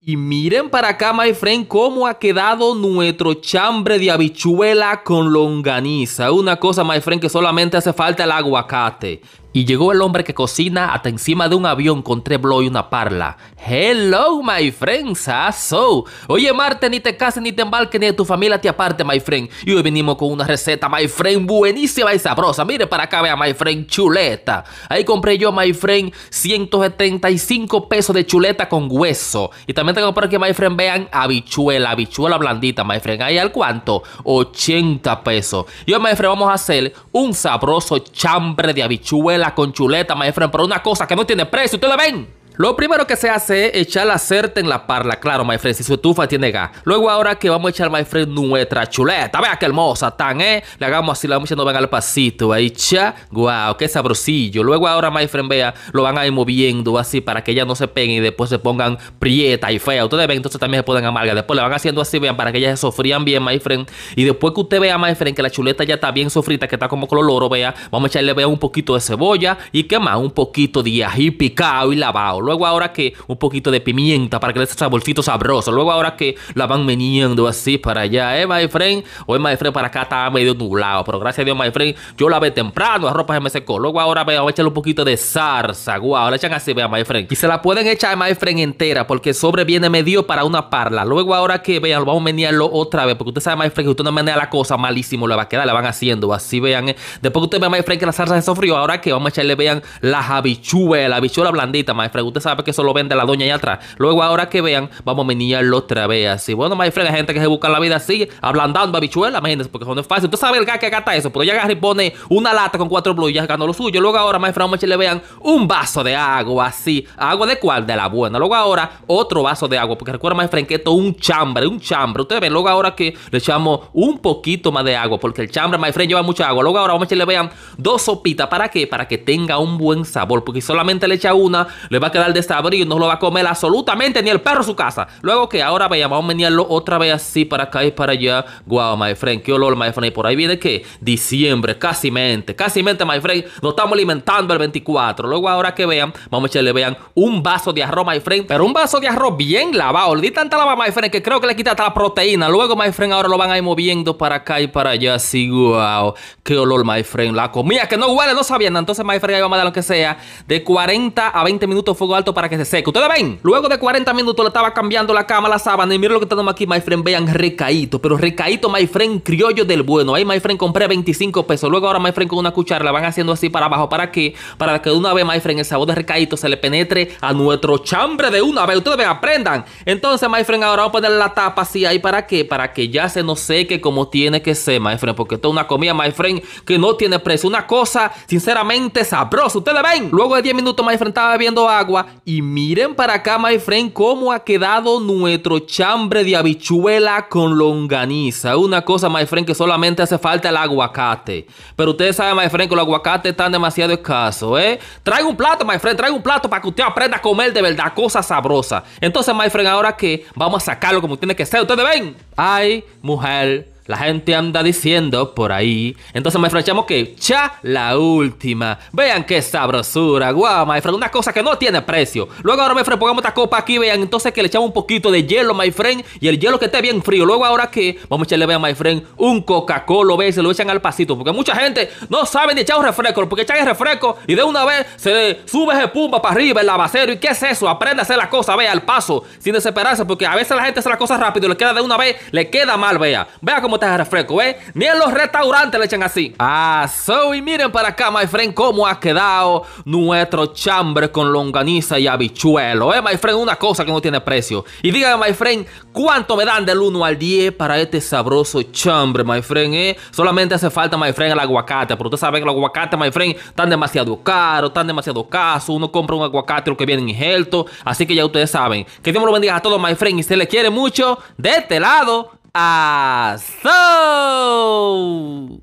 Y miren para acá, my friend, cómo ha quedado nuestro chambre de habichuela con longaniza. Una cosa, my friend, que solamente hace falta el aguacate. Y llegó el hombre que cocina hasta encima de un avión con tres y una parla. Hello, my friend, so. Oye, Marte, ni te cases, ni te embarques, ni de tu familia te aparte, my friend. Y hoy venimos con una receta, my friend, buenísima y sabrosa. Mire para acá, vea, my friend, chuleta. Ahí compré yo, my friend, 175 pesos de chuleta con hueso. Y también tengo para que my friend, vean, habichuela, habichuela blandita, my friend. Ahí al cuánto? 80 pesos. Y hoy, my friend, vamos a hacer un sabroso chambre de habichuela la conchuleta, my friend, por una cosa que no tiene precio. ¿Ustedes la ven? Lo primero que se hace es echar la certa en la parla, claro, my friend, si su estufa tiene gas. Luego ahora que vamos a echar, my friend, nuestra chuleta. Vea qué hermosa tan, ¿eh? Le hagamos así, la vamos echando, venga al pasito, ahí, cha. Guau, qué sabrosillo. Luego ahora, my friend, vea, lo van a ir moviendo así para que ella no se peguen y después se pongan prieta y fea. Ustedes ven, entonces también se pueden amargar. Después le van haciendo así, vean, para que ellas se sofrían bien, my friend. Y después que usted vea, my friend, que la chuleta ya está bien sofrita, que está como color oro, vea, vamos a echarle, vea, un poquito de cebolla y qué más, un poquito de ají picado y lavado luego ahora que un poquito de pimienta para que le dé saborcito sabroso, luego ahora que la van meniendo así para allá, eh, my friend, hoy my friend para acá está medio nublado, pero gracias a Dios, my friend, yo la ve temprano, la ropa se me secó, luego ahora voy a echarle un poquito de salsa, guau, la echan así, vean, my friend, y se la pueden echar, my friend, entera, porque sobreviene medio para una parla, luego ahora que vean, vamos a menearlo otra vez, porque usted sabe, my friend, que usted no menea la cosa malísimo, la va a quedar, la van haciendo, así vean, eh. después que usted ve my friend, que la salsa se sofrió, ahora que vamos a echarle, vean, las habichuelas, la habichuela my friend, usted sabe que eso lo vende la doña allá atrás. Luego, ahora que vean, vamos a menearlo otra vez así. Bueno, my friend, hay gente que se busca la vida así, ablandando habichuela, imagínense, porque eso no es fácil. Tú sabes el gato que gasta eso, pero ya agarra y pone una lata con cuatro blues y ya lo suyo. Luego, ahora, my friend, vamos a le vean un vaso de agua así. ¿Agua de cuál? De la buena. Luego, ahora, otro vaso de agua, porque recuerda, my friend, que esto es un chambre, un chambre. Ustedes ven, luego, ahora que le echamos un poquito más de agua, porque el chambre, my friend, lleva mucha agua. Luego, ahora, vamos a le vean dos sopitas. ¿Para qué? Para que tenga un buen sabor, porque solamente le echa una, le va a quedar de este abril, no lo va a comer absolutamente ni el perro su casa. Luego que ahora vean vamos a menearlo otra vez así para acá y para allá. Guau, wow, my friend, qué olor, my friend. Y por ahí viene que diciembre, casi mente, casi mente, my friend. Nos estamos alimentando el 24. Luego ahora que vean, vamos a echarle, vean, un vaso de arroz, my friend. Pero un vaso de arroz bien lavado. Le di tanta lava, my friend, que creo que le quita hasta la proteína. Luego, my friend, ahora lo van a ir moviendo para acá y para allá. Así, guau, wow, qué olor, my friend. La comida que no huele, no sabiendo, Entonces, my friend, ahí vamos a dar lo que sea. De 40 a 20 minutos fuego alto para que se seque. Ustedes ven, luego de 40 minutos le estaba cambiando la cama la sábana. Y miren lo que estamos aquí, my friend. Vean, recaíto. Pero recaíto, my friend, criollo del bueno. Ahí, my friend, compré 25 pesos. Luego ahora, my friend, con una cuchara la van haciendo así para abajo. ¿Para qué? Para que de una vez, my friend, el sabor de recaíto se le penetre a nuestro chambre de una vez. Ustedes ven, aprendan. Entonces, my friend, ahora vamos a poner la tapa así ahí. ¿Para qué? Para que ya se nos seque como tiene que ser, my friend. Porque esto es una comida, my friend, que no tiene precio. Una cosa, sinceramente, sabrosa. Ustedes ven. Luego de 10 minutos, my friend, estaba bebiendo agua y miren para acá, my friend, cómo ha quedado nuestro chambre de habichuela con longaniza. Una cosa, my friend, que solamente hace falta el aguacate. Pero ustedes saben, my friend, que los aguacates están demasiado escasos, ¿eh? Traigo un plato, my friend, traigo un plato para que usted aprenda a comer de verdad, cosas sabrosas. Entonces, my friend, ahora que vamos a sacarlo como tiene que ser, ustedes ven. Ay, mujer la gente anda diciendo por ahí. Entonces, me echamos que cha la última. Vean qué sabrosura. Guau, wow, maestro. Una cosa que no tiene precio. Luego ahora, friend, pongamos esta copa aquí. Vean, entonces que le echamos un poquito de hielo, my friend. Y el hielo que esté bien frío. Luego ahora que vamos a echarle, vean, my friend, un Coca-Cola. Vean, se lo echan al pasito. Porque mucha gente no sabe ni echar un refresco. Porque echan el refresco y de una vez se sube ese pumba para arriba el lavacero. ¿Y qué es eso? Aprende a hacer la cosa, vea, al paso. Sin desesperarse. Porque a veces la gente hace las cosas rápido. Y Le queda de una vez, le queda mal, vea. Vea cómo de refresco, ¿eh? Ni en los restaurantes le echan así. Ah, y miren para acá, my friend, cómo ha quedado nuestro chambre con longaniza y habichuelo, ¿eh, my friend? Una cosa que no tiene precio. Y díganme, my friend, ¿cuánto me dan del 1 al 10 para este sabroso chambre, my friend, eh? Solamente hace falta, my friend, el aguacate, pero ustedes saben que los aguacates, my friend, están demasiado caros, están demasiado casos. Uno compra un aguacate, lo que viene en Así que ya ustedes saben. Que Dios me lo bendiga a todos, my friend, y se le quiere mucho de este lado. Ação!